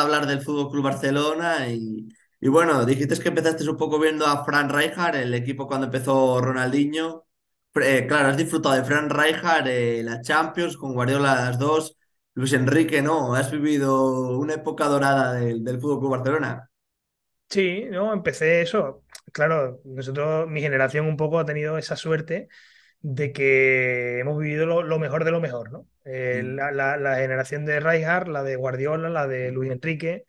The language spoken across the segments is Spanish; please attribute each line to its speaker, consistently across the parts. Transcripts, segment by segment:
Speaker 1: hablar del Fútbol Club Barcelona y, bueno, dijiste que empezaste un poco viendo a Fran Rijkaard, el equipo cuando empezó Ronaldinho. Eh, claro, has disfrutado de Fran Rijkaard, eh, la Champions, con Guardiola las dos. Luis Enrique, ¿no? Has vivido una época dorada del, del Fútbol Club Barcelona. Sí, no, empecé eso.
Speaker 2: Claro, nosotros, mi generación un poco ha tenido esa suerte de que hemos vivido lo, mejor de lo mejor, ¿no? Eh, mm. la, generación de Reinhardt, la de Guardiola, la de Luis mm. Enrique,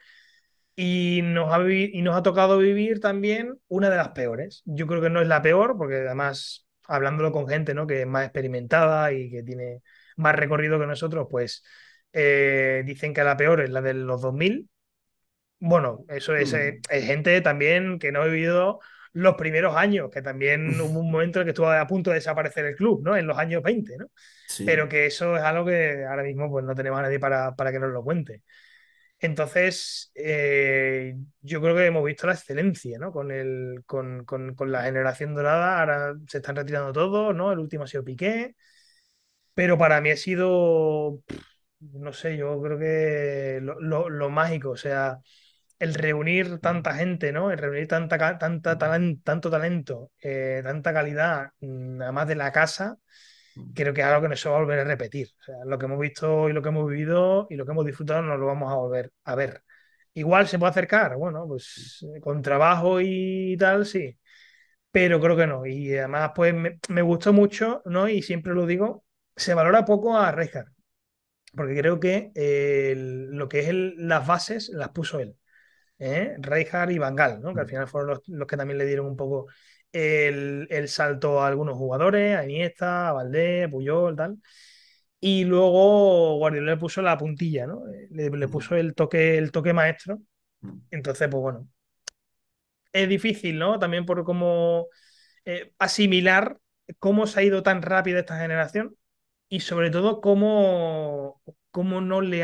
Speaker 2: y nos, ha y nos ha tocado vivir también una de las peores. Yo creo que no es la peor, porque además, hablándolo con gente ¿no? que es más experimentada y que tiene más recorrido que nosotros, pues eh, dicen que la peor es la de los 2000. Bueno, eso mm. eh, es gente también que no ha vivido los primeros años, que también hubo un momento en que estuvo a punto de desaparecer el club, ¿no? En los años 20, ¿no? Pero que eso es algo que ahora mismo pues, no tenemos a nadie para, para que nos lo cuente. Entonces, eh, yo creo que hemos visto la excelencia, ¿no? Con, el, con, con, con, la generación dorada, ahora se están retirando todos, ¿no? El último ha sido Piqué, pero para mí ha sido, no sé, yo creo que lo, lo mágico, o sea, el reunir tanta gente, ¿no? El reunir tanta, tanta tanto talento, eh, tanta calidad, mm, además de la casa, creo que es algo que no se va a volver a repetir. O sea, lo que hemos visto y lo que hemos vivido y lo que hemos disfrutado no lo vamos a volver a ver. Igual se puede acercar, bueno, pues eh, con trabajo y tal, sí, pero creo que no. Y además, pues me, gustó mucho, ¿no? Y siempre lo digo, se valora poco a Reijard, porque creo que eh, lo que es las bases las puso él. ¿eh? y Bangal, ¿no? que al mm. final fueron los, que también le dieron un poco el, salto a algunos jugadores, a Iniesta, a Valdés, Puyol, tal. Y luego Guardiola le puso la puntilla, ¿no? Eh, le, mm. puso el toque, el toque maestro. Mm. Entonces, pues bueno, es difícil, ¿no? También por cómo eh, asimilar cómo se ha ido tan rápido esta generación y sobre todo cómo, no le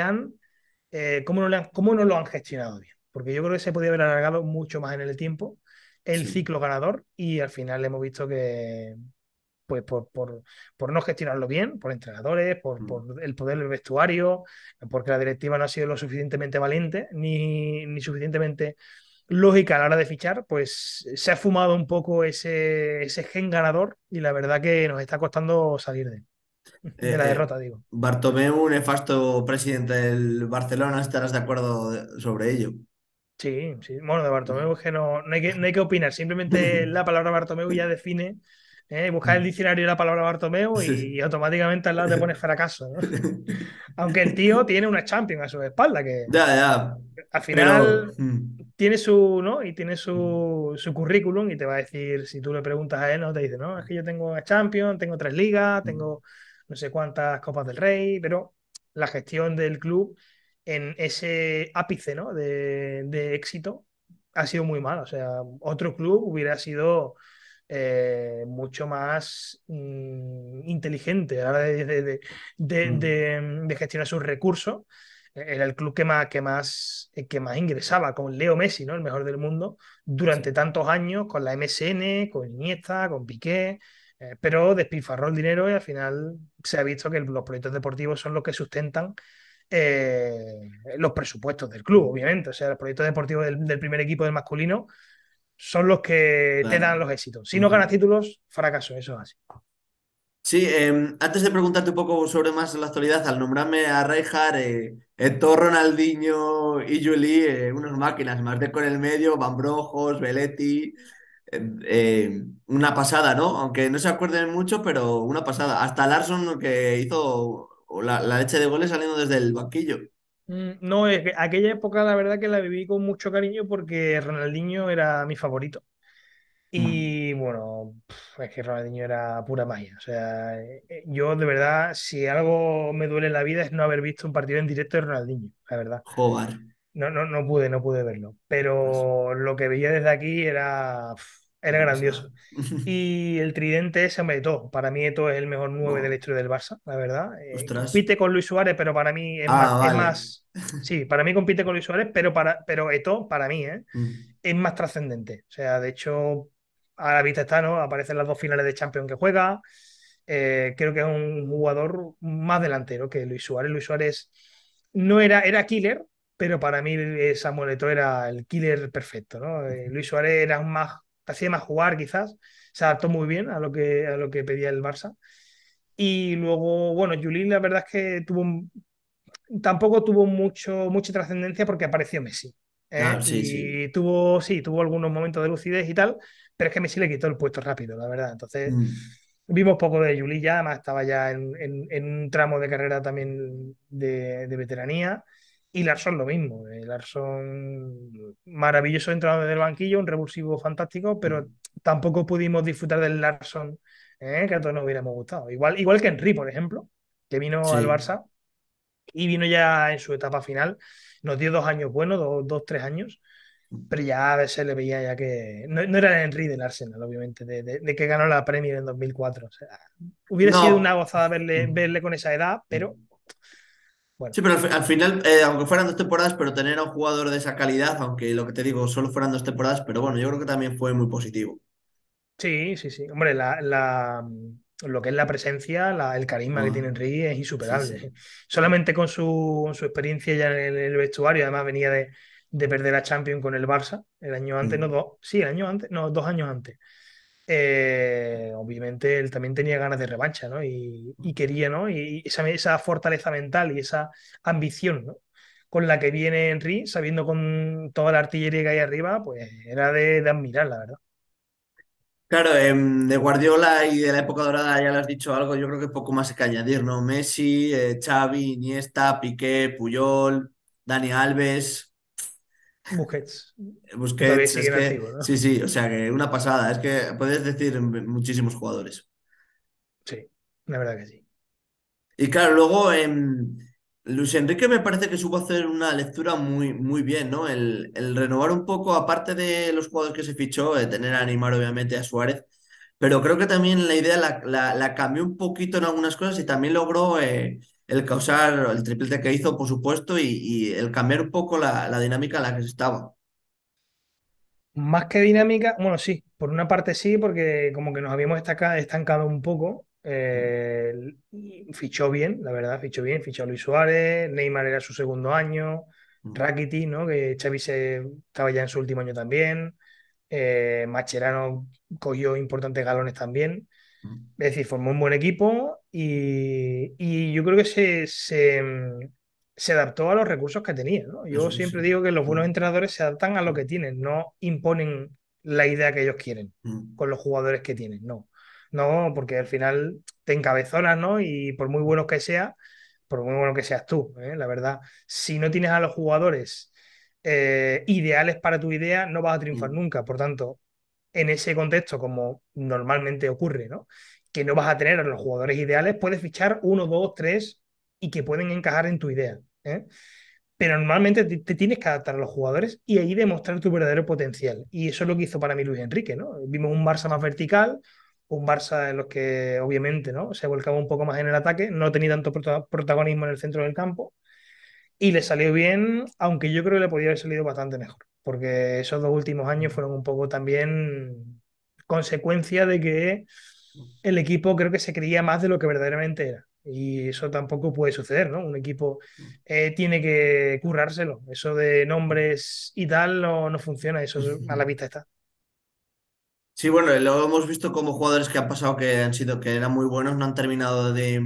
Speaker 2: eh, cómo no le han, cómo no lo han gestionado bien porque yo creo que se podía haber alargado mucho más en el tiempo el ciclo ganador y al final hemos visto que, pues por, por, por, no gestionarlo bien, por entrenadores, por, mm. por, el poder del vestuario, porque la directiva no ha sido lo suficientemente valiente ni, ni, suficientemente lógica a la hora de fichar, pues se ha fumado un poco ese, ese gen ganador y la verdad que nos está costando salir de, la eh, derrota, digo.
Speaker 1: Bartomeu, nefasto presidente del Barcelona, estarás de acuerdo sobre ello.
Speaker 2: Sí, sí. Bueno, de Bartomeu es que no, no, hay, que, no hay que opinar. Simplemente la palabra Bartomeu ya define. ¿eh? el diccionario la palabra Bartomeu y, automáticamente al lado te pones fracaso. ¿no? Aunque el tío tiene una champion a su espalda. Que ya, ya. Al final mm. tiene su ¿no? y tiene su, su, currículum y te va a decir, si tú le preguntas a él, no te dice, no, es que yo tengo una champion, tengo tres ligas, mm. tengo no sé cuántas copas del rey, pero la gestión del club en ese ápice ¿no? de, éxito ha sido muy mal. O sea, otro club hubiera sido eh, mucho más mm, inteligente a mm. de, gestionar sus recursos. E-, era el club que más, eh, que, más, ingresaba con Leo Messi, ¿no? el mejor del mundo, durante tantos años, con la MSN, con Iniesta, con Piqué eh, pero despilfarró el dinero y al final se ha visto que los proyectos deportivos son los que sustentan eh, los presupuestos del club, obviamente. O sea, los proyectos deportivos del, primer equipo del masculino son los que te dan los éxitos. Si no ganas títulos, fracaso, eso es así.
Speaker 1: Sí, em, antes de preguntarte un poco sobre más la actualidad, al nombrarme a Reijar, eh, eh Ronaldinho y Julie, eh, unas máquinas, de con el medio, Van Brojos, Veletti, em, em, una pasada, ¿no? Aunque no se acuerden mucho, pero una pasada. Hasta Larson que hizo o la, leche de goles saliendo desde el banquillo.
Speaker 2: Mm, no, es aquella época la verdad que la viví con mucho cariño porque Ronaldinho era mi favorito. Y mm. bueno, es que Ronaldinho era pura magia. O sea, eh, eh, yo de verdad, si algo me duele en la vida es no haber visto un partido en directo de Ronaldinho, la verdad. ¡Jobar! No, no, no pude, no pude verlo. Pero pues lo que veía desde aquí era era grandioso. Y el tridente ese, hombre, Para mí, Eto es el mejor 9 del de la historia del Barça, la verdad. Eh, compite con Luis Suárez, pero para mí es, ah, más, Sí, para mí compite con Luis Suárez, pero, para, pero Eto, para mí, ¿eh? mm. es más trascendente. O sea, de hecho, a la vista está, ¿no? Aparecen las dos finales de Champions que juega. Eh, creo que es un jugador más delantero que Luis Suárez. Luis Suárez no era, era killer, pero para mí Samuel Eto'o era el killer perfecto, ¿no? Luis Suárez era más hacía más jugar quizás, se adaptó muy bien a lo que, a lo que pedía el Barça. Y luego, bueno, Julín la verdad es que tuvo tampoco tuvo mucho, mucha trascendencia porque apareció Messi. ¿eh? Ah, y tuvo, sí, tuvo algunos momentos de lucidez y tal, pero es que Messi le quitó el puesto rápido, la verdad. Entonces, mm. vimos poco de Juli ya, además estaba ya en, en, un tramo de carrera también de, de veteranía. Y Larson lo mismo. Eh, Larson, maravilloso entrado desde el banquillo, un revulsivo fantástico, pero mm. tampoco pudimos disfrutar del Larson eh, que a todos nos hubiéramos gustado. Igual, que Henry, por ejemplo, que vino al Barça y vino ya en su etapa final. Nos dio dos años buenos, dos, dos tres años, pero ya a veces le veía ya que. No, era el Henry del Arsenal, obviamente, de, que ganó la Premier en 2004. O sea, hubiera sido una gozada verle, mm. verle con esa edad, pero
Speaker 1: Sí, pero al, final, eh, aunque fueran dos temporadas, pero tener a un jugador de esa calidad, aunque lo que te digo, solo fueran dos temporadas, pero bueno, yo creo que también fue muy positivo.
Speaker 2: Sí, sí, sí. Hombre, la, lo que es la presencia, la, el carisma que ah. tiene Enrique es insuperable. Solamente con su, su, experiencia ya en el, vestuario, además venía de, de, perder a Champions con el Barça el año antes, mm. no dos, sí, el año antes, no, dos años antes. Eh, obviamente él también tenía ganas de revancha, ¿no? Y, quería, ¿no? Y esa, esa, fortaleza mental y esa ambición, ¿no? Con la que viene Henry, sabiendo con toda la artillería que hay arriba, pues era de, admirarla admirar, la verdad.
Speaker 1: Claro, em, de Guardiola y de la época dorada ya le has dicho algo, yo creo que poco más hay que añadir, ¿no? Messi, eh, Xavi, Iniesta, Piqué, Puyol, Dani Alves,
Speaker 2: Busquets. Eh, pues es sí, sí,
Speaker 1: o sea que una pasada, es que puedes decir muchísimos jugadores. Sí,
Speaker 2: la verdad que sí.
Speaker 1: Y claro, luego em, Luis Enrique me parece que supo hacer una lectura muy, muy bien, ¿no? El, renovar un poco, aparte de los jugadores que se fichó, de tener a animar obviamente a Suárez, pero creo que también la idea la, cambió un poquito en algunas cosas y también logró... Eh, el causar el triplete que hizo, por supuesto, y, el cambiar un poco la, dinámica en la que estaba.
Speaker 2: Más que dinámica, bueno, sí, por una parte sí, porque como que nos habíamos estancado, un poco. Eh, fichó bien, la verdad, fichó bien, fichó Luis Suárez, Neymar era su segundo año, mm. Rakitic, ¿no? Que Xavi se, estaba ya en su último año también. Eh, Macherano cogió importantes galones también. Es decir, formó un buen equipo y, yo creo que se, adaptó a los recursos que tenía. Yo siempre digo que los buenos mm. entrenadores se adaptan a lo que tienen, no imponen la idea que ellos quieren mm. con los jugadores que tienen, no. No, porque al final te encabezonas, ¿no? Y por muy buenos que sea, por muy bueno que seas tú, ¿eh? la verdad, si no tienes a los jugadores eh, ideales para tu idea, no vas a triunfar mm. nunca. Por tanto, en ese contexto, como normalmente ocurre, ¿no? Que no vas a tener a los jugadores ideales, puedes fichar uno, dos, tres y que pueden encajar en tu idea. ¿eh? Pero normalmente te, tienes que adaptar a los jugadores y ahí demostrar tu verdadero potencial. Y eso es lo que hizo para mí Luis Enrique, ¿no? Vimos un Barça más vertical, un Barça en los que obviamente ¿no? se volcaba un poco más en el ataque, no tenía tanto protagonismo en el centro del campo y le salió bien, aunque yo creo que le podía haber salido bastante mejor porque esos dos últimos años mm. fueron un poco también consecuencia de que el equipo creo que se creía más de lo que verdaderamente era. Y eso tampoco puede suceder, ¿no? Un equipo mm. eh, tiene que currárselo. Eso de nombres y tal no, funciona, eso a la vista está.
Speaker 1: Sí, bueno, lo hemos visto como jugadores que han pasado que han sido que eran muy buenos, no han terminado de,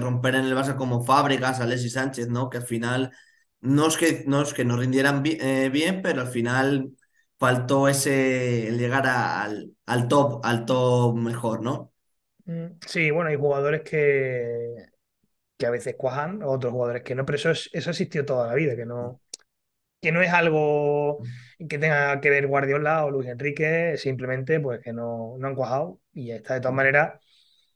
Speaker 1: romper en el Barça como Fábricas, Alexis Sánchez, ¿no? Que al final no es que no, rindieran eh, bien, pero al final faltó ese llegar al, top, al top mejor, ¿no?
Speaker 2: Mm, sí, bueno, hay jugadores que, que a veces cuajan, otros jugadores que no, pero eso, es, eso toda la vida, que no, que no es algo que tenga que ver Guardiola o Luis Enrique, simplemente pues que no, no han cuajado y está de todas mm. maneras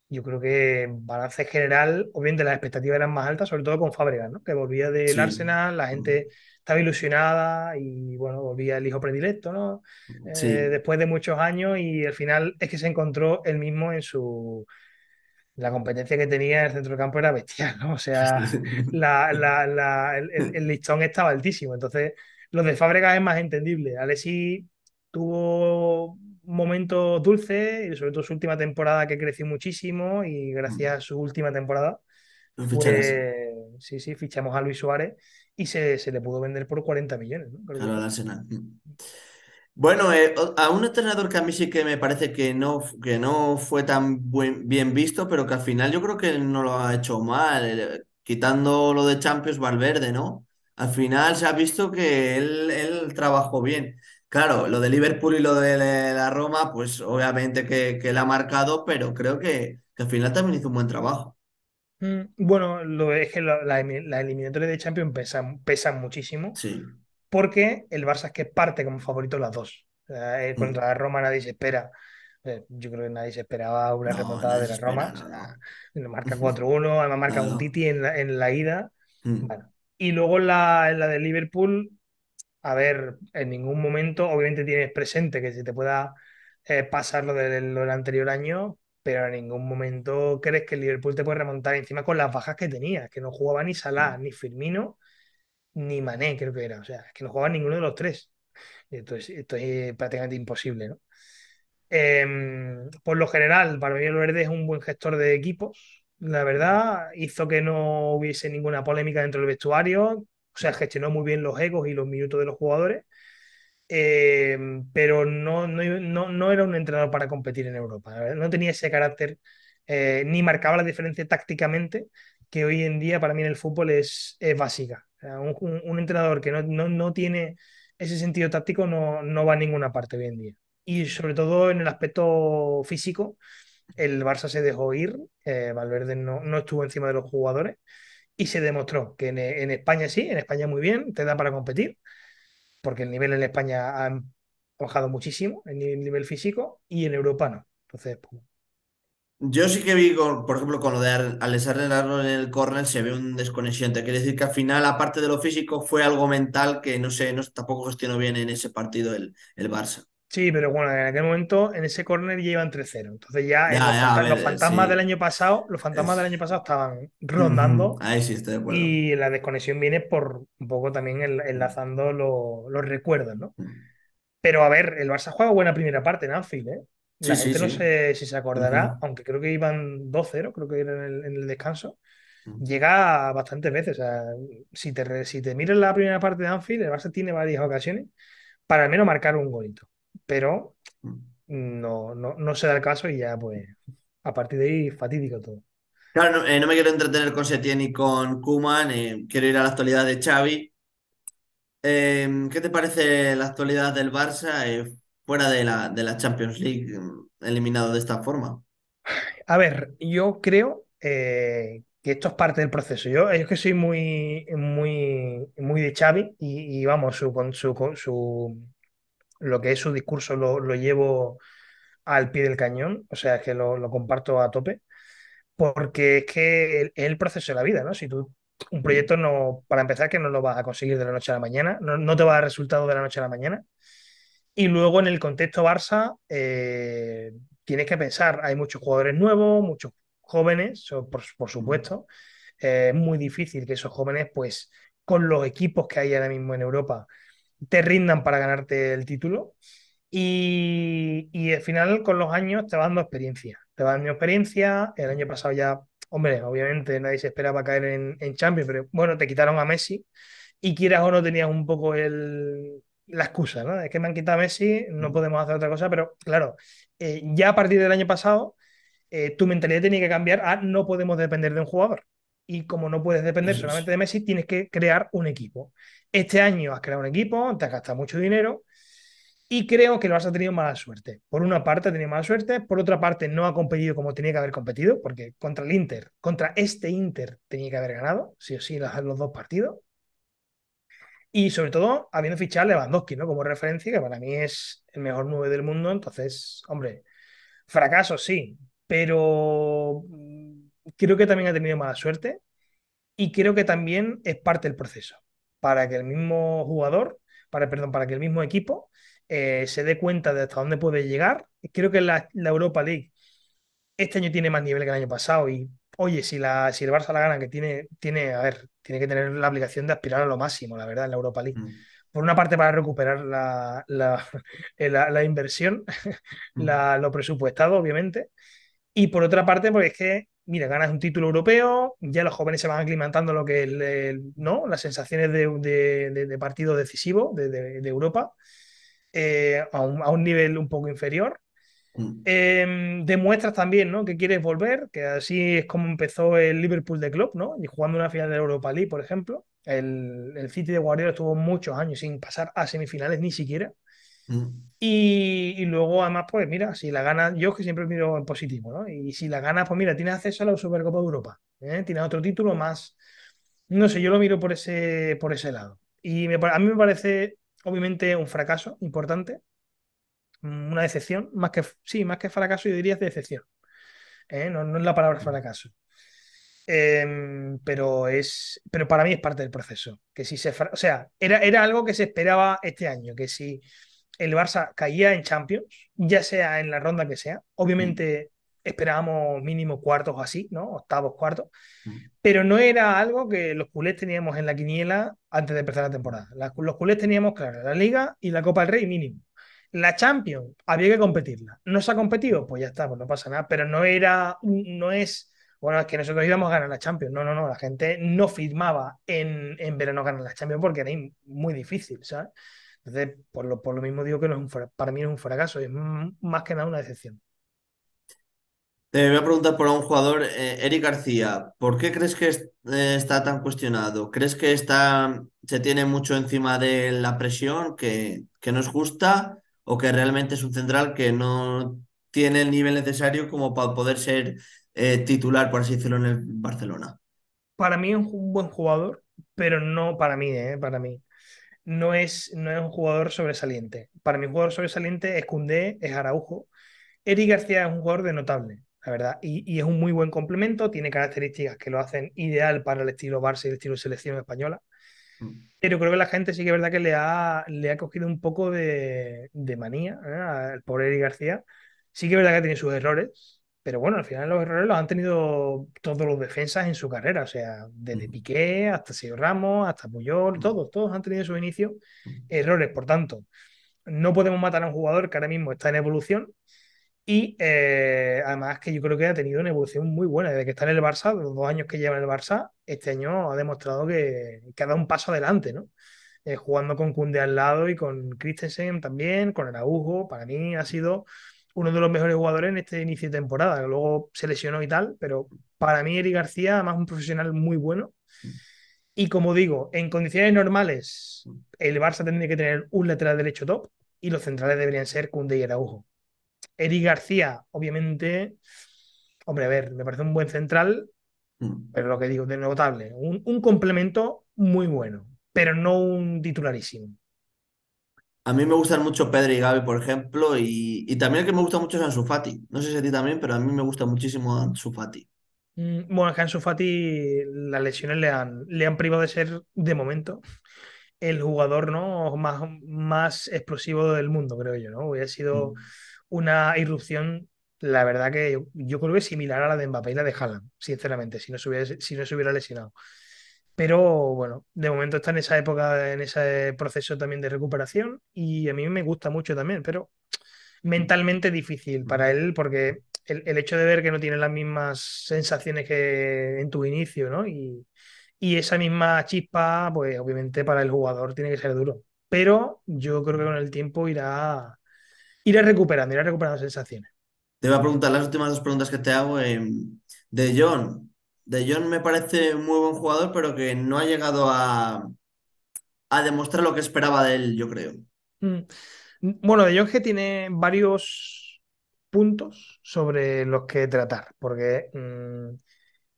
Speaker 2: yo creo que en balance general, obviamente las expectativas eran más altas, sobre todo con Fábregas, ¿no? que volvía del Arsenal, la gente estaba ilusionada y bueno, volvía el hijo predilecto, ¿no? Eh, después de muchos años y al final es que se encontró él mismo en su... La competencia que tenía en el centro de campo era bestial, O sea, el, listón estaba altísimo. Entonces, lo de Fábregas es más entendible. Alexis tuvo momento dulce y sobre todo su última temporada que creció muchísimo y gracias a su última temporada, sí, sí, fichamos a Luis Suárez y se, le pudo vender por 40 millones.
Speaker 1: Mm. Bueno, eh, a un entrenador que a mí sí que me parece que no, que no fue tan bien visto, pero que al final yo creo que no lo ha hecho mal, eh, quitando lo de Champions Valverde, ¿no? Al final se ha visto que él trabajó bien. Claro, lo de Liverpool y lo de la Roma, pues obviamente que, que la ha marcado, pero creo que, al final también hizo un buen trabajo.
Speaker 2: Mm, bueno, lo es que las la, eliminatorias de Champions pesan, muchísimo. Sí. Porque el Barça es que parte como favorito las dos. Eh, mm. contra la Roma nadie se espera. Eh, yo creo que nadie se esperaba una remontada de la Roma. O marca 4-1, además marca un Titi en la, ida. Mm. y luego la, la de Liverpool, a ver, en ningún momento, obviamente tienes presente que se te pueda eh, pasar lo, del anterior año, pero en ningún momento crees que el Liverpool te puede remontar encima con las bajas que tenía, que no jugaba ni Salah, mm. ni Firmino, ni Mané, creo que era. O sea, que no jugaba ninguno de los tres. Esto es, esto es prácticamente imposible, ¿no? Em, por lo general, para mí el Verde es un buen gestor de equipo, La verdad, hizo que no hubiese ninguna polémica dentro del vestuario, o sea, gestionó muy bien los egos y los minutos de los jugadores, eh, pero no, no, no, era un entrenador para competir en Europa. No tenía ese carácter, eh, ni marcaba la diferencia tácticamente, que hoy en día para mí en el fútbol es, es básica. un, un, entrenador que no, tiene ese sentido táctico no va a ninguna parte hoy en día. Y sobre todo en el aspecto físico, el Barça se dejó ir, eh, Valverde no, no, estuvo encima de los jugadores y se demostró que en, España sí, en España muy bien, te da para competir, porque el nivel en España ha bajado muchísimo, el nivel, físico, y en Europa no. Entonces, pues,
Speaker 1: Yo sí que vi, por ejemplo, con lo de Alessandro en el corner, se ve un desconexión. Te quiere decir que al final, aparte de lo físico, fue algo mental que no sé, no, tampoco gestionó bien en ese partido el, el Barça.
Speaker 2: Sí, pero bueno, en aquel momento, en ese corner ya iban 3-0. Entonces ya, eh, los, fantasmas, del año pasado, los fantasmas del año pasado estaban rondando.
Speaker 1: ahí sí estoy de acuerdo.
Speaker 2: Y la desconexión viene por un poco también enlazando los recuerdos, ¿no? Mm. Pero a ver, el Barça juega buena primera parte en Anfield, ¿eh?
Speaker 1: no sé
Speaker 2: si se acordará, aunque creo que iban 2-0, creo que era en el, descanso. Mm. Llega bastantes veces. O sea, si te, si te miras la primera parte de Anfield, el Barça tiene varias ocasiones para al menos marcar un golito pero mm. no, no, se da el caso y ya pues a partir de ahí fatídico todo.
Speaker 1: Claro, no, eh, me quiero entretener con Setién ni con Kuman, eh, quiero ir a la actualidad de Xavi. Em, ¿Qué te parece la actualidad del Barça eh, fuera de la, de la Champions League mm, eliminado de esta forma?
Speaker 2: A ver, yo creo que esto es parte del proceso. Yo es que soy muy, muy, muy de Xavi y, vamos, su, su, su lo que es su discurso lo, llevo al pie del cañón, o sea, que lo, comparto a tope, porque es que es el, proceso de la vida, ¿no? Si tú un mm. proyecto no, para empezar, que no lo vas a conseguir de la noche a la mañana, no, te va a dar resultado de la noche a la mañana. Y luego en el contexto Barça, eh, tienes que pensar, hay muchos jugadores nuevos, muchos jóvenes, por, mm. supuesto. Eh, es muy difícil que esos jóvenes, pues, con los equipos que hay ahora mismo en Europa, te rindan para ganarte el título. Y, y, al final, con los años, te va dando experiencia. Te va dando experiencia. El año pasado ya, hombre, obviamente nadie se esperaba caer en, Champions, pero bueno, te quitaron a Messi. Y quieras o no, tenías un poco el, la excusa, ¿no? Es que me han quitado a Messi, no mm. podemos hacer otra cosa, pero claro, eh, ya a partir del año pasado, eh, tu mentalidad tenía que cambiar a no podemos depender de un jugador. Y como no puedes depender solamente de Messi, tienes que crear un equipo. Este año has creado un equipo, te has gastado mucho dinero y creo que lo has tenido mala suerte. Por una parte ha tenido mala suerte, por otra parte no ha competido como tenía que haber competido, porque contra el Inter, contra este Inter tenía que haber ganado, sí o sí, los, dos partidos. Y sobre todo, habiendo fichado a Lewandowski, ¿no? Como referencia, que para mí es el mejor 9 del mundo. Entonces, hombre, fracaso sí, pero creo que también ha tenido mala suerte y creo que también es parte del proceso para que el mismo jugador, para, perdón, para que el mismo equipo eh, se dé cuenta de hasta dónde puede llegar. Creo que la, la, Europa League este año tiene más nivel que el año pasado y oye, si, la, si el Barça la gana, que tiene, tiene, a ver, tiene que tener la obligación de aspirar a lo máximo, la verdad, en la Europa League. Mm. Por una parte, para recuperar la, la, eh, la inversión, mm. lo presupuestado, obviamente. Y por otra parte, porque es que mira, ganas un título europeo, ya los jóvenes se van aclimatando lo que ¿no? las sensaciones de, partido decisivo de, Europa eh, a, un, nivel un poco inferior. Mm. Em, demuestras también ¿no? que quieres volver, que así es como empezó el Liverpool de club, ¿no? y jugando una final de Europa League, por ejemplo. El, el City de Guardiola estuvo muchos años sin pasar a semifinales ni siquiera. Mm. Y, luego, además, pues mira, si la gana, yo que siempre miro en positivo, ¿no? Y si la gana, pues mira, tiene acceso a la Supercopa de Europa, ¿eh? tiene otro título más. No sé, yo lo miro por ese, por ese lado. Y a mí me parece, obviamente, un fracaso importante, mm, una decepción, más que, sí, más que fracaso, yo diría decepción. ¿eh? No, no, es la palabra mm. fracaso. Em, pero es pero para mí es parte del proceso que si se o sea era, era algo que se esperaba este año que si el Barça caía en Champions, ya sea en la ronda que sea. Obviamente mm. esperábamos mínimo cuartos o así, ¿no? Octavos, cuartos. Mm. Pero no era algo que los culés teníamos en la quiniela antes de empezar la temporada. los culés teníamos, claro, la Liga y la Copa del Rey mínimo. La Champions, había que competirla. ¿No se ha competido? Pues ya está, pues no pasa nada. Pero no era, no es bueno, es que nosotros íbamos a ganar la Champions. No, no, no, la gente no firmaba en, en verano ganar la Champions porque era muy difícil, ¿sabes? Entonces, por lo, por lo mismo digo que para mí es un fracaso, es más que nada una decepción.
Speaker 1: Te voy a preguntar por un jugador, eh, Eric García, ¿por qué crees que eh, está tan cuestionado? ¿Crees que está, se tiene mucho encima de la presión que, que no es justa o que realmente es un central que no tiene el nivel necesario como para poder ser eh, titular, por así decirlo, en el Barcelona?
Speaker 2: Para mí es un buen jugador, pero no para mí, para mí no es, no es un jugador sobresaliente. Para mí, jugador sobresaliente es Cundé, es Araujo. Eric García es un jugador de notable, la verdad, y, es un muy buen complemento, tiene características que lo hacen ideal para el estilo Barça y el estilo selección española. Mm. Pero creo que la gente sí que es verdad que le ha, le ha cogido un poco de, manía ¿eh? al pobre Eric García. Sí que es verdad que tiene sus errores, pero bueno, al final los errores los han tenido todos los defensas en su carrera, o sea, desde Piqué hasta Sergio Ramos, hasta Puyol, todos, todos han tenido en su inicios errores. Por tanto, no podemos matar a un jugador que ahora mismo está en evolución y eh, además que yo creo que ha tenido una evolución muy buena desde que está en el Barça, los dos años que lleva en el Barça, este año ha demostrado que, que ha dado un paso adelante, ¿no? Eh, jugando con Cunde al lado y con Christensen también, con Araujo, para mí ha sido uno de los mejores jugadores en este inicio de temporada, luego se lesionó y tal, pero para mí Eric García, además un profesional muy bueno. Y como digo, en condiciones normales, el Barça tendría que tener un lateral derecho top y los centrales deberían ser Cunde y Araujo. Eric García, obviamente, hombre, a ver, me parece un buen central, mm. pero lo que digo, de notable, un complemento muy bueno, pero no un titularísimo.
Speaker 1: A mí me gustan mucho Pedro y Gaby, por ejemplo, y, también el que me gusta mucho es Ansu No sé si a ti también, pero a mí me gusta muchísimo Ansu Fati.
Speaker 2: Mm, bueno, que Ansu Fati las lesiones le han, le han privado de ser, de momento, el jugador ¿no? más, más explosivo del mundo, creo yo, ¿no? Hubiera sido mm. una irrupción, la verdad que yo, creo que similar a la de Mbappé y la de Haaland, sinceramente, si no hubiera, si no se hubiera lesionado. Pero bueno, de momento está en esa época, en ese proceso también de recuperación y a mí me gusta mucho también, pero mentalmente difícil para él porque el, hecho de ver que no tiene las mismas sensaciones que en tu inicio, Y, esa misma chispa, pues obviamente para el jugador tiene que ser duro. Pero yo creo que con el tiempo irá, irá recuperando, irá recuperando sensaciones.
Speaker 1: Te voy a preguntar las últimas dos preguntas que te hago. Eh, de John, de Jong me parece un muy buen jugador, pero que no ha llegado a, demostrar lo que esperaba de él, yo creo.
Speaker 2: Mm. Bueno, De Jong tiene varios puntos sobre los que tratar, porque mm,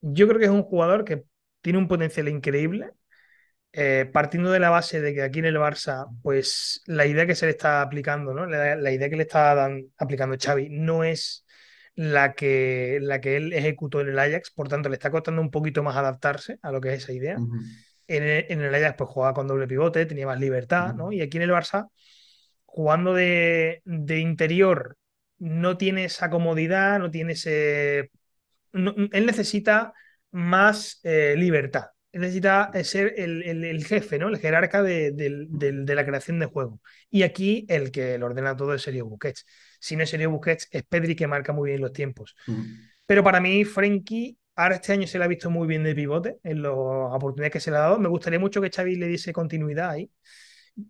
Speaker 2: yo creo que es un jugador que tiene un potencial increíble, eh, partiendo de la base de que aquí en el Barça, pues la idea que se le está aplicando, ¿no? la, idea que le está aplicando Xavi no es la que, la que él ejecutó en el Ajax, por tanto le está costando un poquito más adaptarse a lo que es esa idea. en, el, Ajax pues jugaba con doble pivote, tenía más libertad, ¿no? Y aquí en el Barça, jugando de, interior, no tiene esa comodidad, no tiene ese... él necesita más eh, libertad, él necesita eh, ser el, el, jefe, ¿no? El jerarca de, la creación de juego. Y aquí el que lo ordena todo es Sergio Busquets. Si no es Sergio Busquets, es Pedri que marca muy bien los tiempos. Mm. Pero para mí, Frenkie ahora este año se le ha visto muy bien de pivote en las oportunidades que se le ha dado. Me gustaría mucho que Xavi le diese continuidad ahí.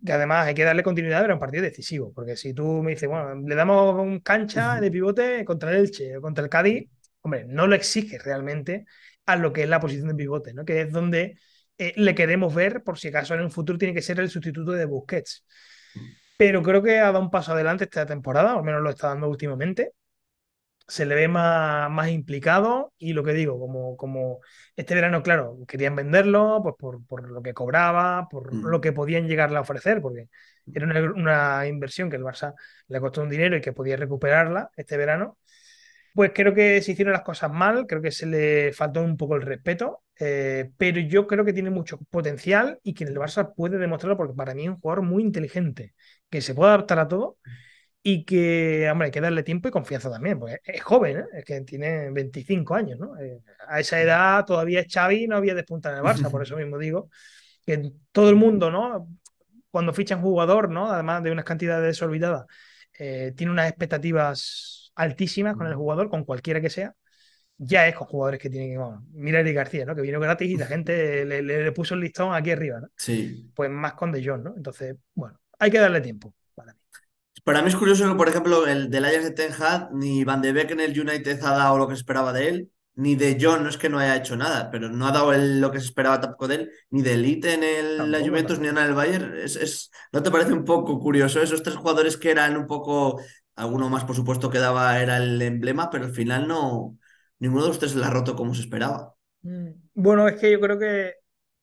Speaker 2: que además hay que darle continuidad, pero un partido decisivo. Porque si tú me dices, bueno, le damos un cancha de pivote contra el Elche o contra el Cádiz, hombre, no lo exige realmente a lo que es la posición de pivote, ¿no? Que es donde eh, le queremos ver por si acaso en un futuro tiene que ser el sustituto de Busquets. Mm pero creo que ha dado un paso adelante esta temporada, o al menos lo está dando últimamente. Se le ve más, implicado y lo que digo, como, este verano, claro, querían venderlo pues por, lo que cobraba, por mm. lo que podían llegarle a ofrecer, porque mm. era una, una, inversión que el Barça le costó un dinero y que podía recuperarla este verano pues creo que se hicieron las cosas mal, creo que se le faltó un poco el respeto, eh, pero yo creo que tiene mucho potencial y que en el Barça puede demostrarlo porque para mí es un jugador muy inteligente, que se puede adaptar a todo y que, hombre, hay que darle tiempo y confianza también, porque es joven, ¿eh? es que tiene 25 años, ¿no? Eh, a esa edad todavía es Xavi no había despuntado en el Barça, por eso mismo digo que todo el mundo, ¿no? Cuando ficha un jugador, ¿no? Además de unas cantidades desolvidadas, tiene unas expectativas altísimas con el jugador, con cualquiera que sea, ya es con jugadores que tienen que. Bueno, mira Eric García, ¿no? Que vino gratis y la gente le, puso el listón aquí arriba, ¿no? Sí. Pues más con De Jong, ¿no? Entonces, bueno,
Speaker 1: hay que darle tiempo para mí. Para mí es curioso que, por ejemplo, el del Ajax de Ten Hag, ni Van de Beek en el United ha dado lo que esperaba de él, ni de Jong, no es que no haya hecho nada, pero no ha dado lo que se esperaba tampoco de él, ni de Elite en el Juventus, ni en el Bayern. Es, ¿No te parece un poco curioso esos tres jugadores que eran un poco Alguno más, por supuesto, que daba era el emblema, pero al final no, ninguno de ustedes tres la ha roto como se esperaba.
Speaker 2: Mm. Bueno, es que yo creo que,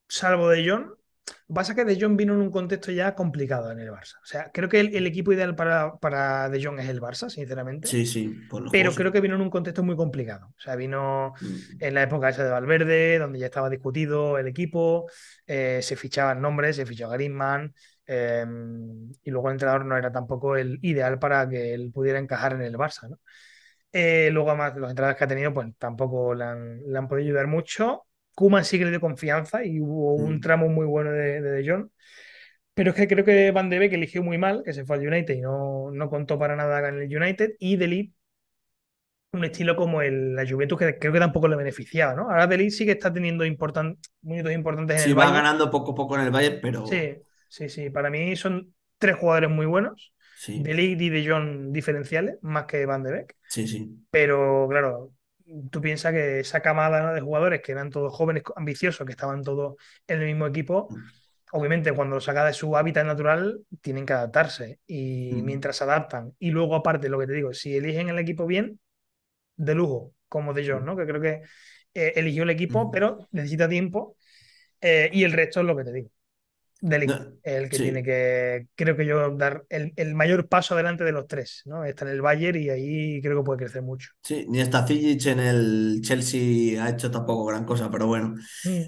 Speaker 2: salvo de John, pasa que De John vino en un contexto ya complicado en el Barça. O sea, creo que el, equipo ideal para, para De Jong es el Barça, sinceramente.
Speaker 1: Sí, sí. Por pero creo
Speaker 2: que vino en un contexto muy complicado. O sea, vino mm. en la época esa de Valverde, donde ya estaba discutido el equipo, eh, se fichaban nombres, se fichó Griezmann, Em, y luego el entrenador no era tampoco el ideal para que él pudiera encajar en el Barça. ¿no? Eh, luego, además, los entrenadores que ha tenido, pues tampoco le han, podido ayudar mucho. Kuman sí que le dio confianza y hubo un mm. tramo muy bueno de De, Pero es que creo que Van de Beek eligió muy mal, que se fue al United y no, no contó para nada en el United. Y Delhi, un estilo como el, la Juventus, que creo que tampoco le beneficiaba, ¿no? Ahora Delhi sí que está teniendo momentos importantes en el Bayern. Sí, va ganando poco a poco en el Bayern, pero... Sí, sí, para mí son tres jugadores muy buenos. De Ligt y de John diferenciales, más que Van de Beek. Sí, sí. Pero claro, tú piensas que esa camada de jugadores que eran todos jóvenes, ambiciosos, que estaban todos en el mismo equipo, mm. obviamente cuando lo saca de su hábitat natural, tienen que adaptarse. Y mm. mientras se adaptan, y luego aparte, lo que te digo, si eligen el equipo bien, de lujo, como de John, mm. ¿no? Que creo que eh, eligió el equipo, pero necesita tiempo. Eh, y el resto es lo que te digo. Delic, el que tiene que, creo que yo, dar el, mayor paso adelante de los tres, ¿no? Está en el Bayern y ahí
Speaker 1: creo que puede crecer mucho. Sí, ni hasta en el Chelsea ha hecho tampoco gran cosa, pero bueno. Mm.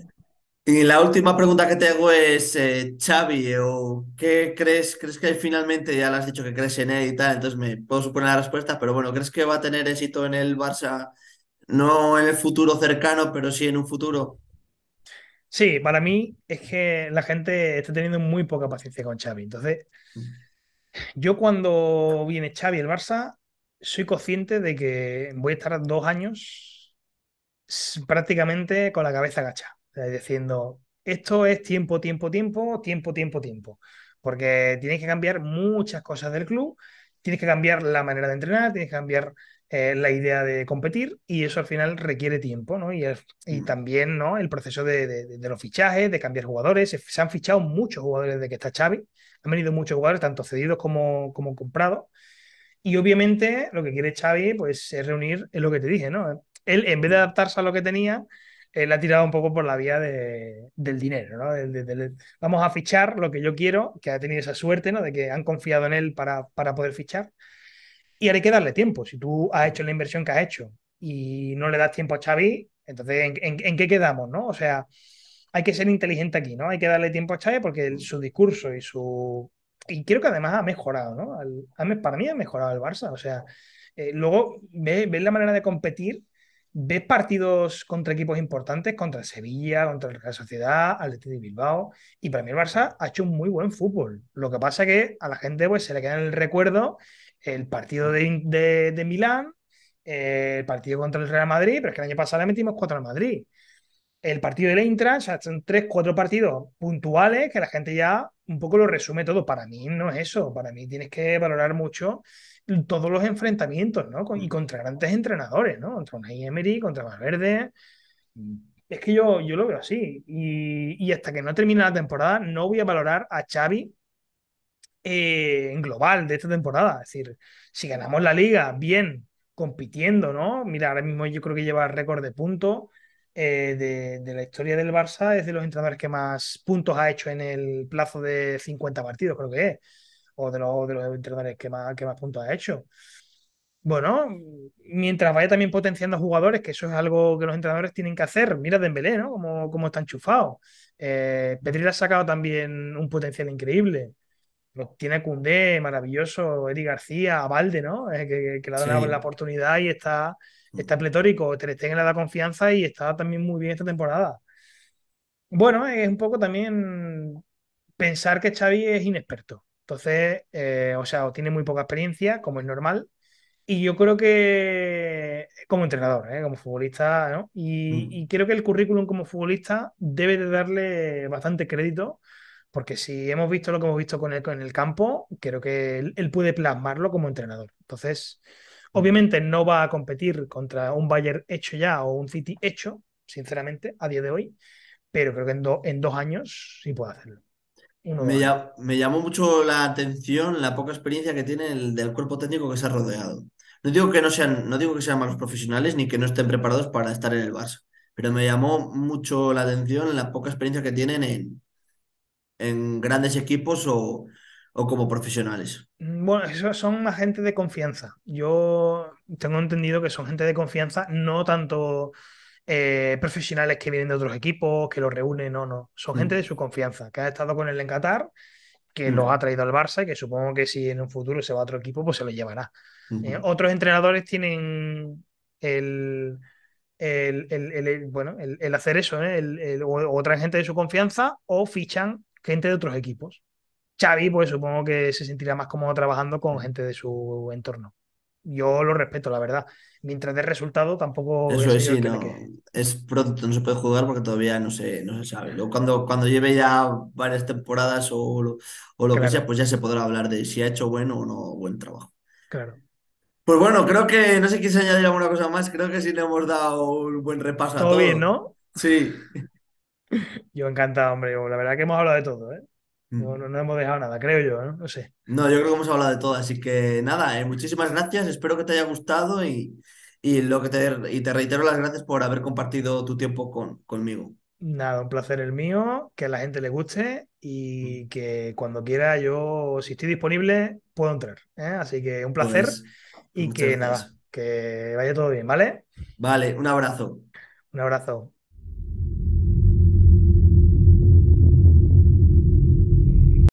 Speaker 1: Y la última pregunta que te hago es, eh, Xavi, ¿o ¿qué crees? ¿Crees que finalmente, ya le has dicho que crees en él y tal, entonces me puedo suponer la respuesta, pero bueno, ¿crees que va a tener éxito en el Barça? No en el futuro cercano, pero sí en un futuro.
Speaker 2: Sí, para mí es que la gente está teniendo muy poca paciencia con Xavi. Entonces, yo cuando viene Xavi el Barça, soy consciente de que voy a estar dos años prácticamente con la cabeza agachada, diciendo, esto es tiempo, tiempo, tiempo, tiempo, tiempo, tiempo, porque tienes que cambiar muchas cosas del club tienes que cambiar la manera de entrenar, tienes que cambiar eh, la idea de competir y eso al final requiere tiempo, ¿no? Y, mm. también, ¿no? El proceso de, de, los fichajes, de cambiar jugadores, se, han fichado muchos jugadores de que está Xavi, han venido muchos jugadores, tanto cedidos como, como comprados. Y obviamente lo que quiere Xavi pues, es reunir, es lo que te dije, ¿no? Él, en vez de mm. adaptarse a lo que tenía, él ha tirado un poco por la vía del dinero, ¿no? vamos a fichar lo que yo quiero, que ha tenido esa suerte, ¿no? De que han confiado en él para, poder fichar. Y hay que darle tiempo. Si tú has hecho la inversión que has hecho y no le das tiempo a Xavi, entonces, ¿en, qué quedamos, no? O sea, hay que ser inteligente aquí, ¿no? Hay que darle tiempo a Xavi porque mm. su discurso y su... Y creo que además ha mejorado, ¿no? para mí ha mejorado el Barça, o sea... Eh, luego ves ve la manera de competir ¿Ves partidos contra equipos importantes, contra Sevilla, contra el Real Sociedad, Atlético de Bilbao? Y para mí el Barça ha hecho un muy buen fútbol. Lo que pasa que a la gente pues, se le queda en el recuerdo el partido de, Milán, el partido contra el Real Madrid, pero es que el año pasado le metimos cuatro al Madrid. El partido del Intran o sea, son tres, cuatro partidos puntuales que la gente ya un poco lo resume todo. Para mí no es eso. Para mí tienes que valorar mucho todos los enfrentamientos, ¿no? y mm. contra grandes entrenadores, ¿no? Contra una Emery, contra Valverde. Mm. Es que yo, yo lo veo así. Y, hasta que no termine la temporada, no voy a valorar a Xavi eh, en global de esta temporada. Es decir, si ganamos la liga, bien, compitiendo, ¿no? Mira, ahora mismo yo creo que lleva récord de puntos. Eh, de, de, la historia del Barça es de los entrenadores que más puntos ha hecho en el plazo de 50 partidos, creo que es o de los, entrenadores que más, que más puntos ha hecho. Bueno, mientras vaya también potenciando jugadores, que eso es algo que los entrenadores tienen que hacer. Mira Dembélé, ¿no? Cómo está enchufado. Eh, ha sacado también un potencial increíble. Tiene a maravilloso, Eri García, a Valde, ¿no? Eh, que, le ha dado la oportunidad y está, mm. está pletórico. Ter Stegen le da confianza y está también muy bien esta temporada. Bueno, es un poco también pensar que Xavi es inexperto. Entonces, eh, o sea, tiene muy poca experiencia, como es normal. Y yo creo que como entrenador, ¿eh? como futbolista, mm. Y, creo que el currículum como futbolista debe de darle bastante crédito, porque si hemos visto lo que hemos visto con él en el campo, creo que él, puede plasmarlo como entrenador. Entonces, mm. obviamente no va a competir contra un Bayern hecho ya o un City hecho, sinceramente, a día de hoy, pero creo que en dos años sí puede hacerlo
Speaker 1: me, llamó mucho la atención la poca experiencia que tiene del cuerpo técnico que se ha rodeado. No digo que no sean, no digo que sean malos profesionales ni que no estén preparados para estar en el Barça, pero me llamó mucho la atención la poca experiencia que tienen en, en grandes equipos o, o como profesionales?
Speaker 2: Mm, bueno, son gente de confianza. Yo tengo entendido que son gente de confianza, no tanto eh, profesionales que vienen de otros equipos, que los reúnen, no, no. Son mm. gente de su confianza, que ha estado con él en Qatar, que lo mm. los ha traído al Barça y que supongo que si en un futuro se va a otro equipo, pues se lo llevará. Eh, otros entrenadores tienen el, el, bueno, el, hacer eso, ¿eh? el, o, otra gente de su confianza o fichan gente de otros equipos. Xavi, pues supongo que se sentirá más cómodo trabajando con mm. gente de su entorno yo lo respeto, la verdad. Mientras dé resultado, tampoco. Eso es, sí, no.
Speaker 1: Es pronto, no se puede jugar porque todavía no se, no se sabe. Luego, cuando, cuando lleve ya varias temporadas o lo, o lo que sea, pues ya se podrá hablar de si ha hecho bueno o no buen trabajo. Claro.
Speaker 2: Pues bueno, creo que
Speaker 1: no sé se añadir alguna cosa más. Creo que sí le hemos dado un buen repaso a todo. bien, ¿no? Sí.
Speaker 2: Yo encantado, hombre. la verdad que hemos hablado de todo, ¿eh? No, mm. no, no, hemos dejado nada, creo yo, ¿no? sé.
Speaker 1: No, yo creo que hemos hablado de todo, así que nada, eh, muchísimas gracias, espero que te haya gustado y, lo que te, y te reitero las gracias por haber compartido tu tiempo con, conmigo.
Speaker 2: Nada, un placer el mío, que a la gente le guste y mm. que cuando quiera yo, si estoy disponible, puedo entrar. ¿eh? Así que un placer pues,
Speaker 1: y que nada,
Speaker 2: que vaya todo bien, ¿vale?
Speaker 1: Vale, un abrazo.
Speaker 2: Un abrazo.